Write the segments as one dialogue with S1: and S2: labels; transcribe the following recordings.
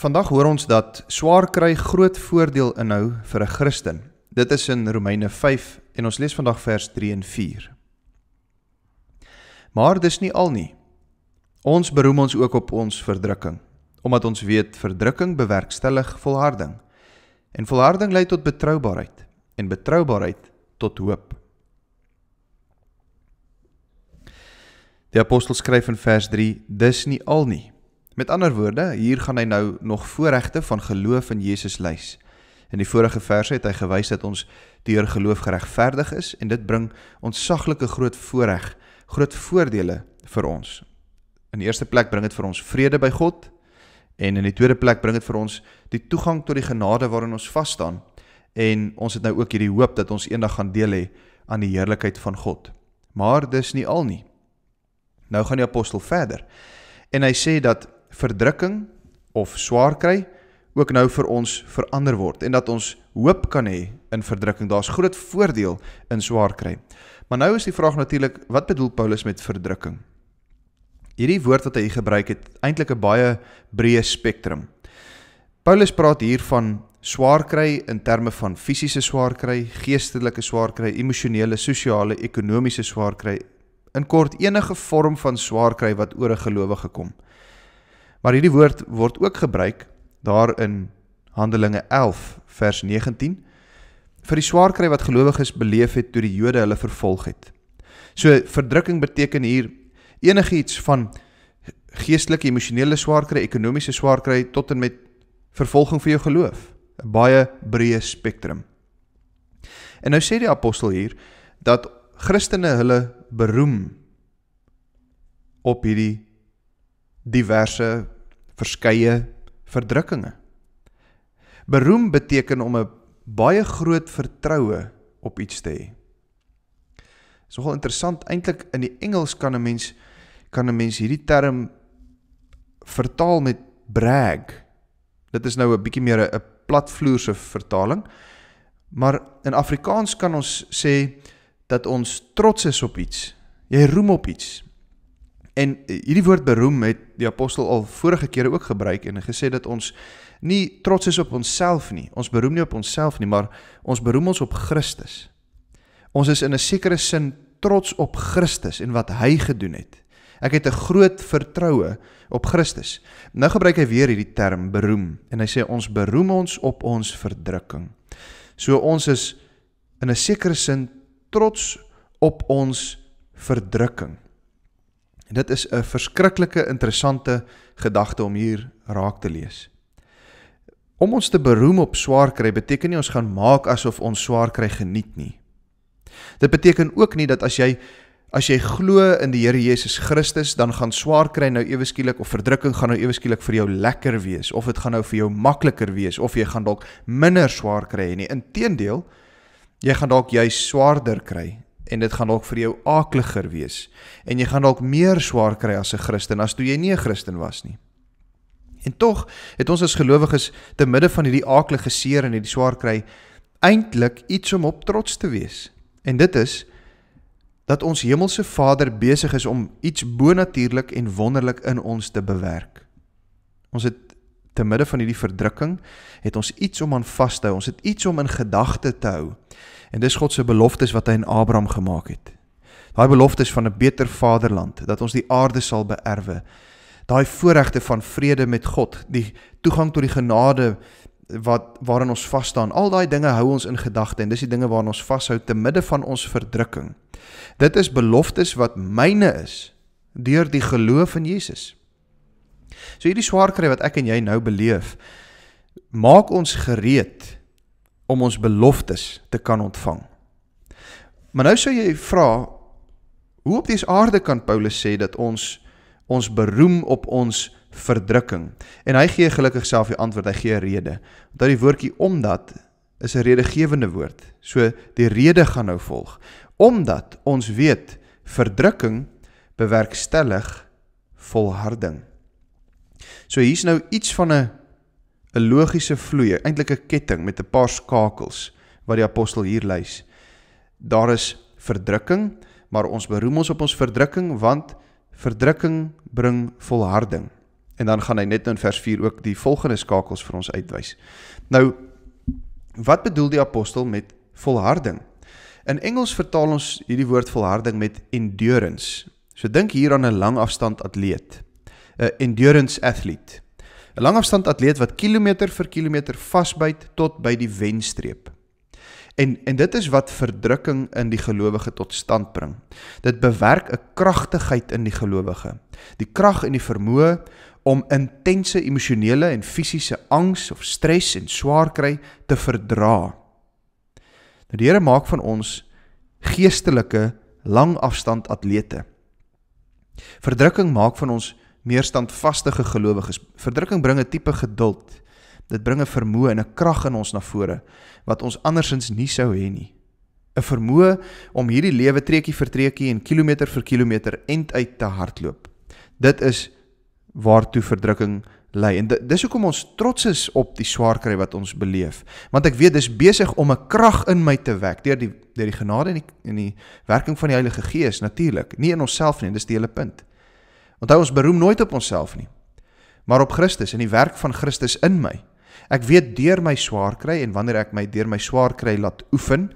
S1: Vandag hoor ons dat swaar kry groot voordeel inhou vir 'n Christen. Dit is in Romeine 5 en ons lees vandag vers 3 en 4. Maar dis nie al nie. Ons beroem ons ook op ons verdrukking, omdat ons weet verdrukking bewerkstellig volharding. En volharding lei tot betroubaarheid en betroubaarheid tot hoop. Die apostel skryf in vers 3: Dis nie al nie. Met ander woorde, hier gaan hy nou nog voorregte van geloof in Jesus lys. In die vorige verse het hy gewys dat ons deur geloof geregverdig is en dit bring ontsaglike groot voorreg, groot voordele vir ons. In eerste plek bring dit vir ons vrede by God en in die tweede plek bring dit vir ons die toegang tot die genade waarin ons vas staan en ons het nou ook hierdie hoop dat ons eendag gaan deel hê aan die heerlikheid van God. Maar dis nie al nie. Nou gaan die apostel verder. En hy sê dat verdrukking of swaar kry ook nou vir ons verander word en dat ons hoop kan hê in verdrukking. Daar's groot voordeel in swaar kry. Maar nou is die vraag natuurlik, wat bedoel Paulus met verdrukking? Hierdie woord wat hy gebruik het, eintlik 'n baie breë spektrum. Paulus praat hier van swaar kry in terme van fisiese swaar kry, geestelike swaar kry, emosionele, sosiale, ekonomiese swaar kry. In kort enige vorm van swaar kry wat oor 'n gelowige kom. Maar hierdie woord word ook gebruik daar in Handelinge 11 vers 19 vir die swaarkry wat gelowiges beleef het toe die Jode hulle vervolg het. So verdrukking beteken hier enigiets van geestelike, emosionele swaarkry, ekonomiese swaarkry tot en met vervolging vir jou geloof, 'n baie breë spektrum. En nou sê die apostel hier dat Christene hulle beroem op hierdie diverse verskeie verdrukkings. Beroem beteken om 'n baie groot vertroue op iets te hê. Dis nogal interessant eintlik in die Engels kan 'n mens kan 'n mens hierdie term vertaal met brag. Dit is nou 'n bietjie meer 'n platvloerse vertaling. Maar in Afrikaans kan ons sê dat ons trots is op iets. Jy roem op iets. En eh, hierdie woord beroem het die apostel al vorige kere ook gebruik en gesê dat ons nie trots is op onsself nie. Ons beroem nie op onsself nie, maar ons beroem ons op Christus. Ons is in 'n sekere sin trots op Christus en wat hy gedoen het. Ek het 'n groot vertroue op Christus. Nou gebruik hy weer hierdie term beroem en hy sê ons beroem ons op ons verdrukking. So ons is in 'n sekere sin trots op ons verdrukking. En dit is 'n verskriklike interessante gedagte om hier raak te lees. Om ons te beroem op swaar kry beteken nie ons gaan maak asof ons swaar kry geniet nie. Dit beteken ook nie dat as jy as jy glo in die Here Jesus Christus, dan gaan swaar kry nou ewe skielik of verdrukking gaan nou ewe skielik vir jou lekker wees of dit gaan nou vir jou makliker wees of jy gaan dalk minder swaar kry nie. Inteendeel, jy gaan dalk juis swaarder kry en dit gaan dalk vir jou akliger wees en jy gaan dalk meer swaar kry as 'n Christen as toe jy nie 'n Christen was nie. En tog het ons as gelowiges te midde van hierdie aaklige seer en hierdie swaar kry eintlik iets om op trots te wees. En dit is dat ons hemelse Vader besig is om iets bonatuurlik en wonderlik in ons te bewerk. Ons het te midde van hierdie verdrukking het ons iets om aan vas te hou. Ons het iets om in gedagte te hou. En dis God se beloftes wat hy aan Abraham gemaak het. Daai beloftes van 'n beter vaderland, dat ons die aarde sal beerwe. Daai voorregte van vrede met God, die toegang tot die genade wat waarin ons vas staan. Al daai dinge hou ons in gedagte en dis die dinge waarin ons vashou te midde van ons verdrukking. Dit is beloftes wat myne is deur die geloof in Jesus. So hierdie swaarkry wat ek en jy nou beleef, maak ons gereed om ons beloftes te kan ontvang. Maar nou sou jy vra hoe op dese aarde kan Paulus sê dat ons ons beroem op ons verdrukking? En hy gee gelukkig self die antwoord, hy gee 'n rede. Onthou die woordjie omdat is 'n redegewende woord. So die rede gaan nou volg. Omdat ons weet verdrukking bewerkstellig volharding. So hier's nou iets van 'n 'n logiese vloei, eintlik 'n ketting met 'n paar skakels wat die apostel hier lys. Daar is verdrukking, maar ons beroem ons op ons verdrukking want verdrukking bring volharding. En dan gaan hy net in vers 4 ook die volgende skakels vir ons uitwys. Nou wat bedoel die apostel met volharding? In Engels vertaal ons hierdie woord volharding met endurance. So dink hier aan 'n langafstand atleet 'n endurance athlete. 'n Langafstand atleet wat kilometer vir kilometer vasbyt tot by die wenstreep. En en dit is wat verdrukking in die gelowige tot stand bring. Dit bewerk 'n kragtigheid in die gelowige. Die krag en die vermoë om intense emosionele en fisiese angs of stres en swaar kry te verdra. Nou die Here maak van ons geestelike langafstand atlete. Verdrukking maak van ons meer standvastige gelowiges. Verdrukking bring 'n tipe geduld. Dit bring 'n vermoë en 'n krag in ons na vore wat ons andersins nie sou hê nie. 'n Vermoë om hierdie lewe treukie vir treukie en kilometer vir kilometer end uit te hardloop. Dit is waartoe verdrukking lei. En dis hoekom ons trots is op die swaarkry wat ons beleef, want ek weet dis besig om 'n krag in my te wek deur die deur die genade en die en die werking van die Heilige Gees natuurlik, nie in onsself nie, dis die hele punt. Onthou ons beroem nooit op onsself nie. Maar op Christus en die werk van Christus in my. Ek weet deur my swaar kry en wanneer ek my deur my swaar kry laat oefen,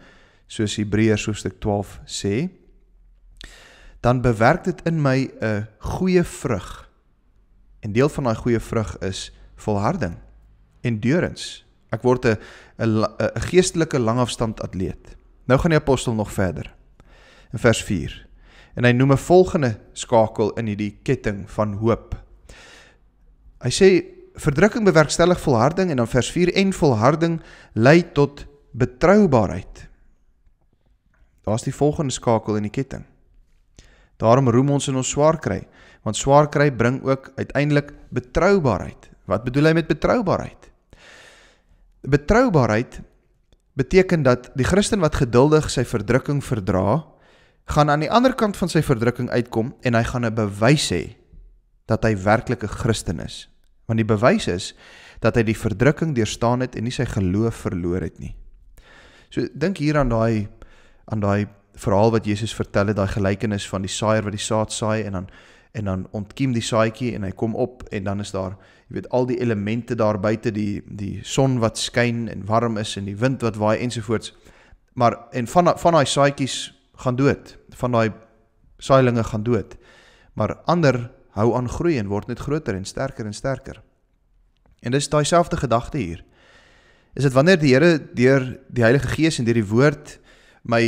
S1: soos Hebreërs hoofstuk 12 sê, dan bewerk dit in my 'n goeie vrug. En deel van daai goeie vrug is volharding en deurens. Ek word 'n 'n geestelike langafstand atleet. Nou gaan die apostel nog verder. In vers 4 en hy noem 'n volgende skakel in hierdie ketting van hoop. Hy sê verdrukking bewerkstellig volharding en dan vers 4 en volharding lei tot betroubaarheid. Daar's die volgende skakel in die ketting. Daarom roem ons in ons swaar kry, want swaar kry bring ook uiteindelik betroubaarheid. Wat bedoel hy met betroubaarheid? Betroubaarheid beteken dat die Christen wat geduldig sy verdrukking verdra, gaan aan die ander kant van sy verdrukking uitkom en hy gaan 'n bewys hê dat hy werklik 'n Christen is. Want die bewys is dat hy die verdrukking deurstaan het en nie sy geloof verloor het nie. So dink hier aan daai aan daai verhaal wat Jesus vertel het, daai gelykenis van die saaier wat die saad saai en dan en dan ontkiem die saadjie en hy kom op en dan is daar, jy weet, al die elemente daar buite die die son wat skyn en warm is en die wind wat waai ensovoorts. Maar en van van daai saadjies gaan dood. Van daai saailinge gaan dood. Maar ander hou aan groei en word net groter en sterker en sterker. En dis daai selfde gedagte hier. Is dit wanneer die Here deur die Heilige Gees en deur die woord my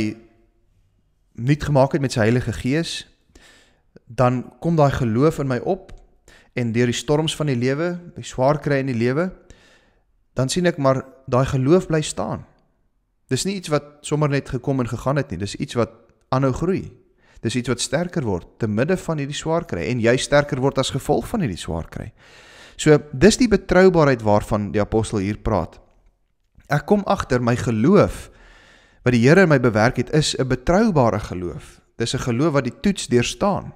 S1: nuut gemaak het met sy Heilige Gees, dan kom daai geloof in my op en deur die storms van die lewe, by swaar kry in die lewe, dan sien ek maar daai geloof bly staan. Dis nie iets wat sommer net gekom en gegaan het nie. Dis iets wat aanhou groei. Dis iets wat sterker word te midde van hierdie swaar kry en jy sterker word as gevolg van hierdie swaar kry. So, dis die betroubaarheid waarvan die apostel hier praat. Ek kom agter my geloof wat die Here in my bewerk het is 'n betroubare geloof. Dis 'n geloof wat die toets deurstaan.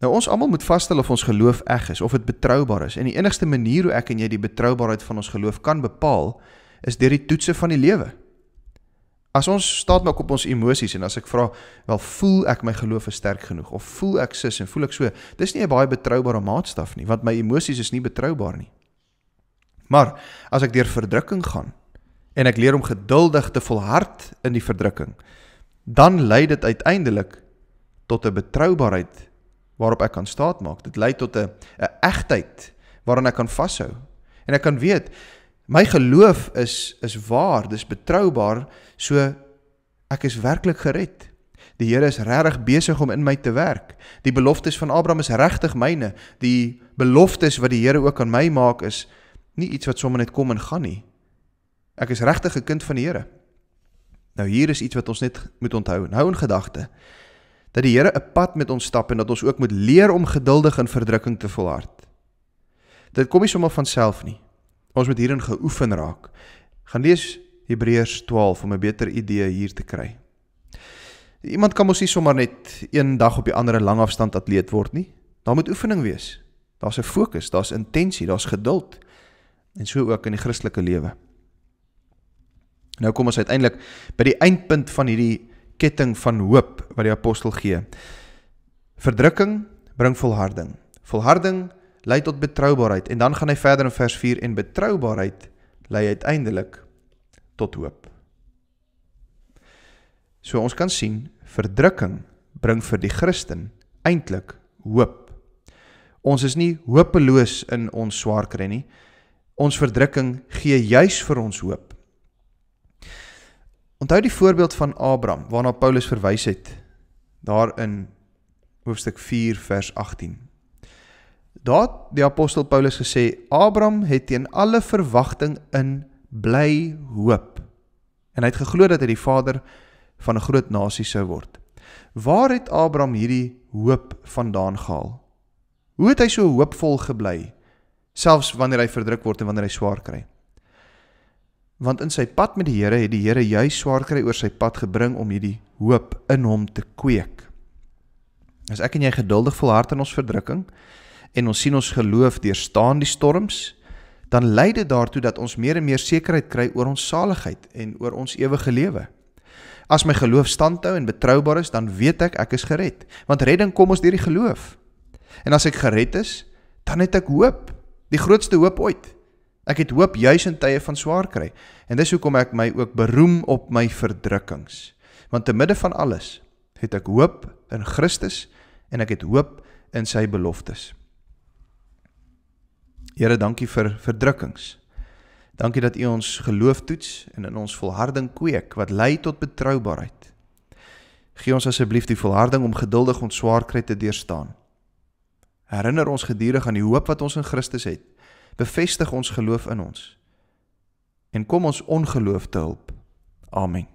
S1: Nou ons almal moet vasstel of ons geloof eg is of dit betroubaar is. En die enigste manier hoe ek en jy die betroubaarheid van ons geloof kan bepaal, is deur die toetse van die lewe. As ons staat maak op ons emosies en as ek vra, wel voel ek my geloof is sterk genoeg of voel ek sus en voel ek so, dis nie 'n baie betroubare maatstaf nie, want my emosies is nie betroubaar nie. Maar as ek deur verdrukking gaan en ek leer om geduldig te volhard in die verdrukking, dan lei dit uiteindelik tot 'n betroubaarheid waarop ek kan staatmaak. Dit lei tot 'n 'n egtheid waaraan ek kan vashou. En ek kan weet My geloof is is waar, dis betroubaar, so ek is werklik gered. Die Here is regtig besig om in my te werk. Die beloftes van Abraham is regtig myne. Die beloftes wat die Here ook aan my maak is nie iets wat sommer net kom en gaan nie. Ek is regtig 'n kind van die Here. Nou hier is iets wat ons net moet onthou en hou in gedagte dat die Here 'n pad met ons stap en dat ons ook moet leer om geduldig in verdrukking te volhard. Dit kom nie sommer van self nie. Ons moet hierin geoefen raak. Gaan lees Hebreërs 12 om 'n beter idee hier te kry. Iemand kan mos nie sommer net een dag op die ander 'n langafstand atleet word nie. Daar moet oefening wees. Daar's 'n fokus, daar's intensie, daar's geduld en so ook in die Christelike lewe. Nou kom ons uiteindelik by die eindpunt van hierdie ketting van hoop wat die apostel gee. Verdrukking bring volharding. Volharding lei tot betroubaarheid en dan gaan hy verder in vers 4 en betroubaarheid lei uiteindelik tot hoop. So ons kan sien verdrukking bring vir die Christen eintlik hoop. Ons is nie hopeloos in ons swaar kry nie. Ons verdrukking gee juis vir ons hoop. Onthou die voorbeeld van Abraham waarna Paulus verwys het daar in hoofstuk 4 vers 18. Daar die apostel Paulus gesê Abraham het teen alle verwagting in bly hoop. En hy het geglo dat hy die vader van 'n groot nasie sou word. Waar het Abraham hierdie hoop vandaan gehaal? Hoe het hy so hoopvol gebly selfs wanneer hy verdruk word en wanneer hy swaar kry? Want in sy pad met die Here het die Here juis swaar kry oor sy pad gebring om hierdie hoop in hom te kweek. As ek en jy geduldig volhard in ons verdrukking, en ons sien ons geloof deurstaan die storms, dan lei dit daartoe dat ons meer en meer sekerheid kry oor ons saligheid en oor ons ewige lewe. As my geloof standhou en betroubaar is, dan weet ek ek is gered, want redding kom ons deur die geloof. En as ek gered is, dan het ek hoop, die grootste hoop ooit. Ek het hoop juis in tye van swaar kry. En dis hoekom ek my ook beroem op my verdrukkings. Want te midde van alles het ek hoop in Christus en ek het hoop in sy beloftes. Here, dankie vir verdrukkings. Dankie dat U ons geloof toets en in ons volharding kweek wat lei tot betroubaarheid. Gee ons asseblief die volharding om geduldig ons swaarkry te deurstaan. Herinner ons gedurig aan die hoop wat ons in Christus het. Bevestig ons geloof in ons. En kom ons ongeloof te hulp. Amen.